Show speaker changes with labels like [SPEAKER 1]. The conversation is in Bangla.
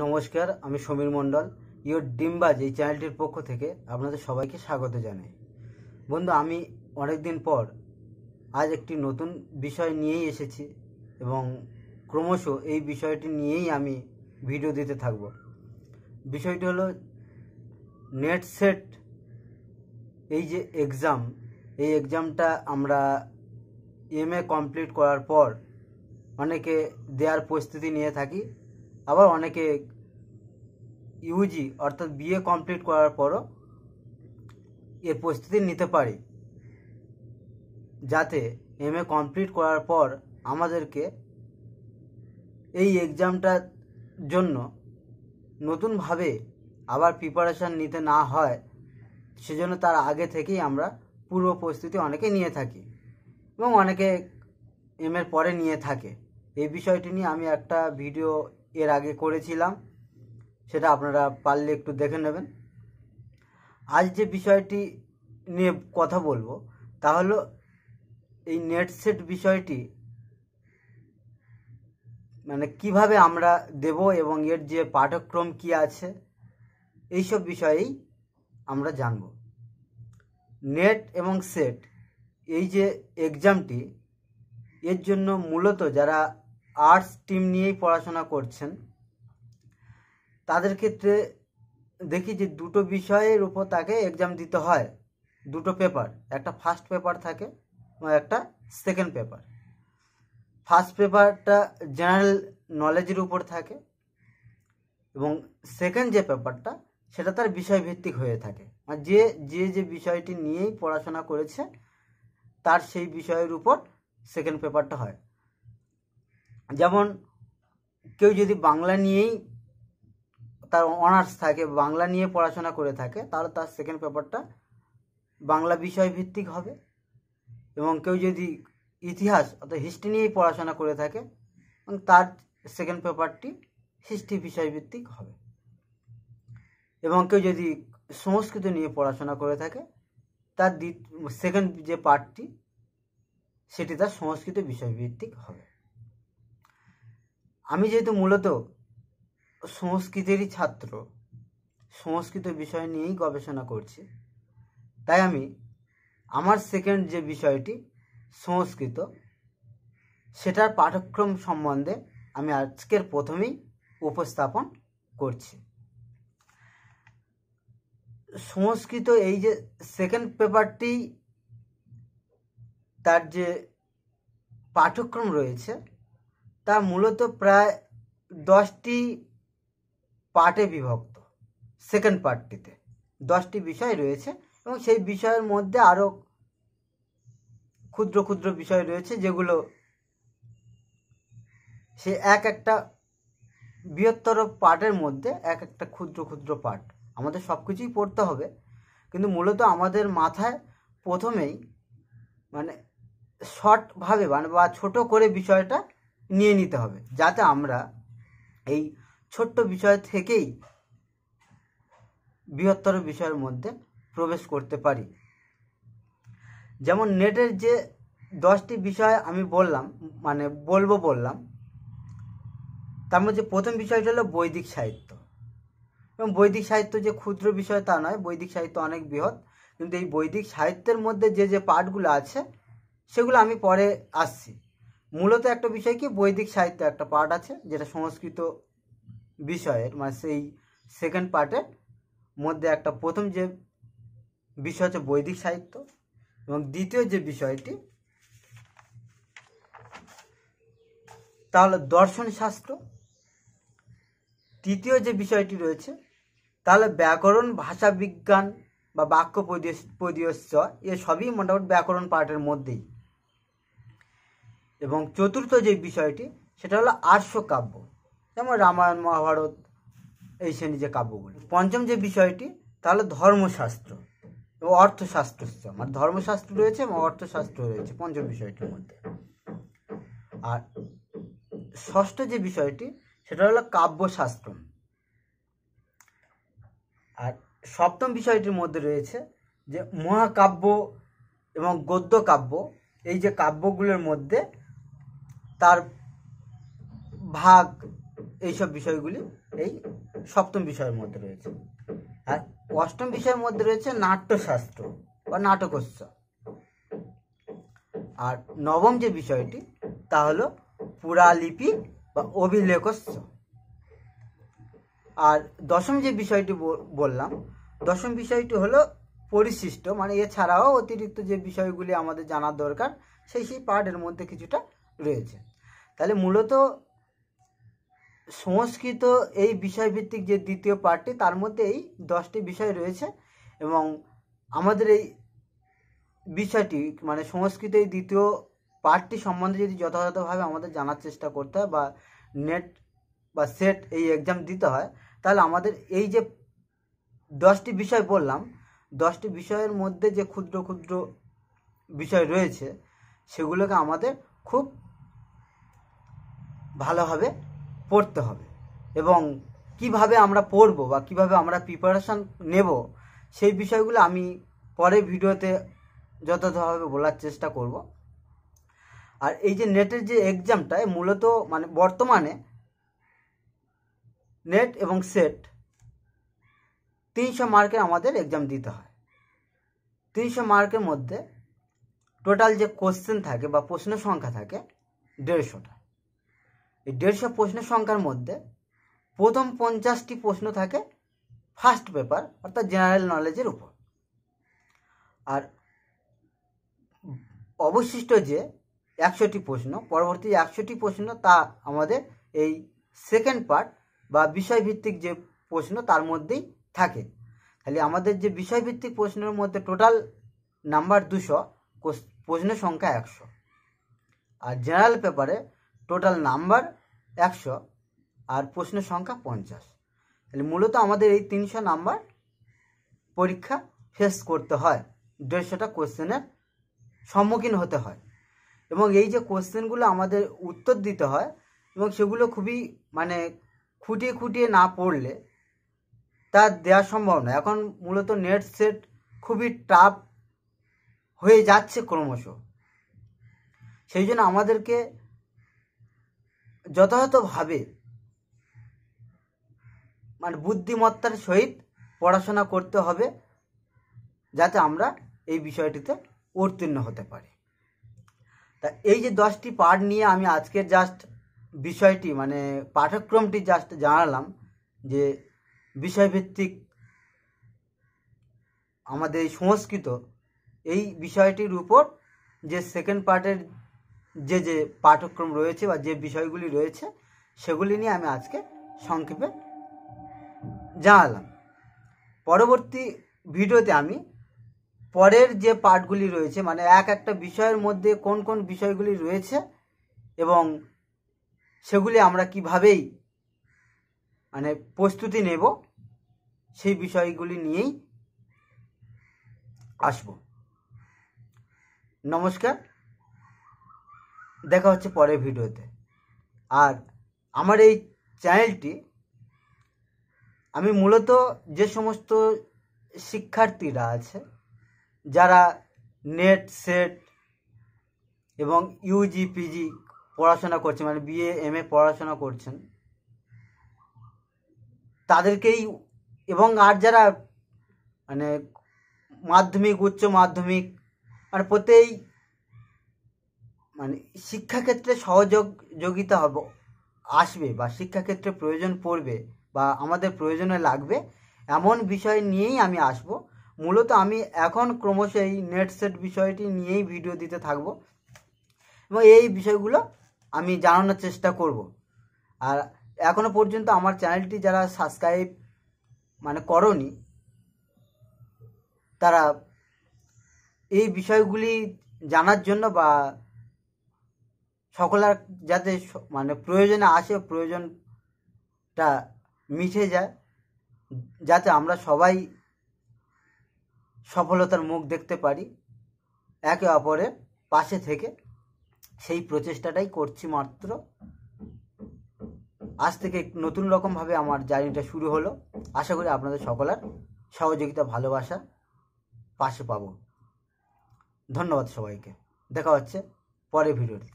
[SPEAKER 1] নমস্কার আমি সমীর মণ্ডল ইয়োর ডিমবাজ এই চ্যানেলটির পক্ষ থেকে আপনাদের সবাইকে স্বাগত জানাই বন্ধু আমি অনেক দিন পর আজ একটি নতুন বিষয় নিয়েই এসেছি এবং ক্রমশ এই বিষয়টি নিয়েই আমি ভিডিও দিতে থাকব বিষয়টি হলো নেট সেট এই যে এক্সাম এই এক্সামটা আমরা এম এ কমপ্লিট করার পর অনেকে দেওয়ার প্রস্তুতি নিয়ে থাকি আবার অনেকে ইউজি অর্থাৎ বিএ কমপ্লিট করার পরও এর প্রস্তুতি নিতে পারি যাতে এম এ কমপ্লিট করার পর আমাদেরকে এই এক্সামটার জন্য নতুনভাবে আবার প্রিপারেশান নিতে না হয় সেজন্য তার আগে থেকেই আমরা পূর্ব প্রস্তুতি অনেকে নিয়ে থাকি এবং অনেকে এম এর পরে নিয়ে থাকে এই বিষয়টি নিয়ে আমি একটা ভিডিও এর আগে করেছিলাম সেটা আপনারা পারলে একটু দেখে নেবেন আজ যে বিষয়টি নিয়ে কথা বলবো তা হলো এই নেটসেট বিষয়টি মানে কিভাবে আমরা দেব এবং এর যে পাঠক্রম কি আছে এইসব বিষয়েই আমরা জানব নেট এবং সেট এই যে এক্সামটি এর জন্য মূলত যারা আর্টস টিম নিয়েই পড়াশোনা করছেন তাদের ক্ষেত্রে দেখি যে দুটো বিষয়ের উপর তাকে এক্সাম দিতে হয় দুটো পেপার একটা ফার্স্ট পেপার থাকে একটা সেকেন্ড পেপার ফার্স্ট পেপারটা জেনারেল নলেজের উপর থাকে এবং সেকেন্ড যে পেপারটা সেটা তার বিষয়ভিত্তিক হয়ে থাকে আর যে যে যে বিষয়টি নিয়েই পড়াশোনা করেছে তার সেই বিষয়ের উপর সেকেন্ড পেপারটা হয় যেমন কেউ যদি বাংলা নিয়েই তার অনার্স থাকে বাংলা নিয়ে পড়াশোনা করে থাকে তাহলে তার সেকেন্ড পেপারটা বাংলা বিষয় ভিত্তিক হবে এবং কেউ যদি ইতিহাস অর্থাৎ হিস্ট্রি নিয়েই পড়াশোনা করে থাকে এবং তার সেকেন্ড পেপারটি হিস্ট্রি বিষয়ভিত্তিক হবে এবং কেউ যদি সংস্কৃত নিয়ে পড়াশোনা করে থাকে তার দ্বিত সেকেন্ড যে পার্টটি সেটি তার সংস্কৃত বিষয়ভিত্তিক হবে আমি যেহেতু মূলত সংস্কৃতেরই ছাত্র সংস্কৃত বিষয় নিয়েই গবেষণা করছি তাই আমি আমার সেকেন্ড যে বিষয়টি সংস্কৃত সেটার পাঠক্রম সম্বন্ধে আমি আজকের প্রথমেই উপস্থাপন করছি সংস্কৃত এই যে সেকেন্ড পেপারটি তার যে পাঠ্যক্রম রয়েছে তা মূলত প্রায় দশটি পার্টে বিভক্ত সেকেন্ড পার্টটিতে দশটি বিষয় রয়েছে এবং সেই বিষয়ের মধ্যে আরও ক্ষুদ্র ক্ষুদ্র বিষয় রয়েছে যেগুলো সে এক একটা বৃহত্তর পার্টের মধ্যে এক একটা ক্ষুদ্র ক্ষুদ্র পার্ট আমাদের সব কিছুই পড়তে হবে কিন্তু মূলত আমাদের মাথায় প্রথমেই মানে শর্টভাবে মানে বা ছোট করে বিষয়টা নিয়ে নিতে হবে যাতে আমরা এই ছোট্ট বিষয় থেকেই বৃহত্তর বিষয়ের মধ্যে প্রবেশ করতে পারি যেমন নেটের যে দশটি বিষয় আমি বললাম মানে বলবো বললাম তার মধ্যে প্রথম বিষয়টা হলো বৈদিক সাহিত্য এবং বৈদিক সাহিত্য যে ক্ষুদ্র বিষয় তা নয় বৈদিক সাহিত্য অনেক বৃহৎ কিন্তু এই বৈদিক সাহিত্যের মধ্যে যে যে পাঠগুলো আছে সেগুলো আমি পরে আসছি মূলত একটা বিষয় কি বৈদিক সাহিত্য একটা পার্ট আছে যেটা সংস্কৃত বিষয়ের মানে সেই সেকেন্ড পার্টের মধ্যে একটা প্রথম যে বিষয় হচ্ছে বৈদিক সাহিত্য এবং দ্বিতীয় যে বিষয়টি তাহলে দর্শন শাস্ত্র তৃতীয় যে বিষয়টি রয়েছে তাহলে ব্যাকরণ ভাষা বিজ্ঞান বা বাক্য পরিদর্শ এ সবই মোটামুটি ব্যাকরণ পার্টের মধ্যেই এবং চতুর্থ যে বিষয়টি সেটা হলো আর্শ কাব্য যেমন রামায়ণ মহাভারত এই শ্রেণী যে কাব্যগুলি পঞ্চম যে বিষয়টি তাহলে ধর্মশাস্ত্র এবং অর্থশাস্ত্র মানে ধর্মশাস্ত্র রয়েছে এবং অর্থশাস্ত্র রয়েছে পঞ্চম বিষয়টির মধ্যে আর ষষ্ঠ যে বিষয়টি সেটা হলো কাব্যশাস্ত্র আর সপ্তম বিষয়টির মধ্যে রয়েছে যে মহাকাব্য এবং গদ্য কাব্য এই যে কাব্যগুলোর মধ্যে তার ভাগ এইসব বিষয়গুলি এই সপ্তম বিষয়ের মধ্যে রয়েছে আর অষ্টম বিষয়ের মধ্যে রয়েছে নাট্যশাস্ত্র বা নাটকোৎসব আর নবম যে বিষয়টি তা হলো পুরালিপি বা অভিলেখস্য আর দশম যে বিষয়টি বললাম দশম বিষয়টি হলো পরিশিষ্ট মানে এছাড়াও অতিরিক্ত যে বিষয়গুলি আমাদের জানার দরকার সেই সেই পার্টের মধ্যে কিছুটা রয়েছে তাহলে মূলত সংস্কৃত এই বিষয়ভিত্তিক যে দ্বিতীয় পার্টটি তার মধ্যে এই দশটি বিষয় রয়েছে এবং আমাদের এই বিষয়টি মানে সংস্কৃত এই দ্বিতীয় পার্টটি সম্বন্ধে যদি যথাযথভাবে আমাদের জানার চেষ্টা করতে হয় বা নেট বা সেট এই এক্সাম দিতে হয় তাহলে আমাদের এই যে দশটি বিষয় বললাম দশটি বিষয়ের মধ্যে যে ক্ষুদ্র ক্ষুদ্র বিষয় রয়েছে সেগুলোকে আমাদের খুব ভালোভাবে পড়তে হবে এবং কিভাবে আমরা পড়ব বা কিভাবে আমরা প্রিপারেশান নেব সেই বিষয়গুলো আমি পরে ভিডিওতে যথাযথভাবে বলার চেষ্টা করব আর এই যে নেটের যে এক্সামটায় মূলত মানে বর্তমানে নেট এবং সেট তিনশো মার্কের আমাদের এক্সাম দিতে হয় তিনশো মার্কের মধ্যে টোটাল যে কোশ্চেন থাকে বা প্রশ্ন সংখ্যা থাকে দেড়শোটা এই দেড়শো প্রশ্নের সংখ্যার মধ্যে প্রথম পঞ্চাশটি প্রশ্ন থাকে ফার্স্ট পেপার অর্থাৎ জেনারেল নলেজের উপর আর অবশিষ্ট যে একশোটি প্রশ্ন পরবর্তী একশোটি প্রশ্ন তা আমাদের এই সেকেন্ড পার্ট বা বিষয়ভিত্তিক যে প্রশ্ন তার মধ্যেই থাকে তাহলে আমাদের যে বিষয়ভিত্তিক প্রশ্নের মধ্যে টোটাল নাম্বার দুশো প্রশ্ন সংখ্যা একশো আর জেনারেল পেপারে টোটাল নাম্বার একশো আর প্রশ্নের সংখ্যা পঞ্চাশ তাহলে মূলত আমাদের এই তিনশো নাম্বার পরীক্ষা ফেস করতে হয় দেড়শোটা কোশ্চেনের সম্মুখীন হতে হয় এবং এই যে কোশ্চেনগুলো আমাদের উত্তর দিতে হয় এবং সেগুলো খুবই মানে খুঁটিয়ে খুঁটিয়ে না পড়লে তা দেওয়া সম্ভব নয় এখন মূলত নেট সেট খুবই টাফ হয়ে যাচ্ছে ক্রমশ সেই জন্য আমাদেরকে যথাযথভাবে মানে বুদ্ধিমত্তার সহিত পড়াশোনা করতে হবে যাতে আমরা এই বিষয়টিতে উত্তীর্ণ হতে পারি তা এই যে দশটি পাঠ নিয়ে আমি আজকের জাস্ট বিষয়টি মানে পাঠ্যক্রমটি জাস্ট জানালাম যে বিষয়ভিত্তিক আমাদের সংস্কৃত এই বিষয়টির উপর যে সেকেন্ড পার্টের যে যে পাঠ্যক্রম রয়েছে বা যে বিষয়গুলি রয়েছে সেগুলি নিয়ে আমি আজকে সংক্ষেপে জানালাম পরবর্তী ভিডিওতে আমি পরের যে পাঠগুলি রয়েছে মানে এক একটা বিষয়ের মধ্যে কোন কোন বিষয়গুলি রয়েছে এবং সেগুলি আমরা কিভাবেই মানে প্রস্তুতি নেব সেই বিষয়গুলি নিয়েই আসব নমস্কার দেখা হচ্ছে পরের ভিডিওতে আর আমার এই চ্যানেলটি আমি মূলত যে সমস্ত শিক্ষার্থীরা আছে যারা নেট সেট এবং ইউজি পিজি পড়াশোনা করছে মানে বিএ এম এ পড়াশোনা করছেন তাদেরকেই এবং আর যারা মানে মাধ্যমিক উচ্চ মাধ্যমিক মানে প্রত্যেক মানে শিক্ষাক্ষেত্রে সহযোগিতা হব আসবে বা শিক্ষাক্ষেত্রে প্রয়োজন পড়বে বা আমাদের প্রয়োজনে লাগবে এমন বিষয় নিয়েই আমি আসব মূলত আমি এখন ক্রমশ এই নেট সেট বিষয়টি নিয়েই ভিডিও দিতে থাকব এবং এই বিষয়গুলো আমি জানানোর চেষ্টা করব আর এখনও পর্যন্ত আমার চ্যানেলটি যারা সাবস্ক্রাইব মানে করনি তারা এই বিষয়গুলি জানার জন্য বা সকলের যাতে মানে প্রয়োজনে আসে প্রয়োজনটা মিশে যায় যাতে আমরা সবাই সফলতার মুখ দেখতে পারি একে অপরের পাশে থেকে সেই প্রচেষ্টাটাই করছি মাত্র আজ থেকে নতুন রকমভাবে আমার জার্নিটা শুরু হলো আশা করি আপনাদের সকলের সহযোগিতা ভালোবাসা পাশে পাবো ধন্যবাদ সবাইকে দেখা হচ্ছে পরের ভিডিওতে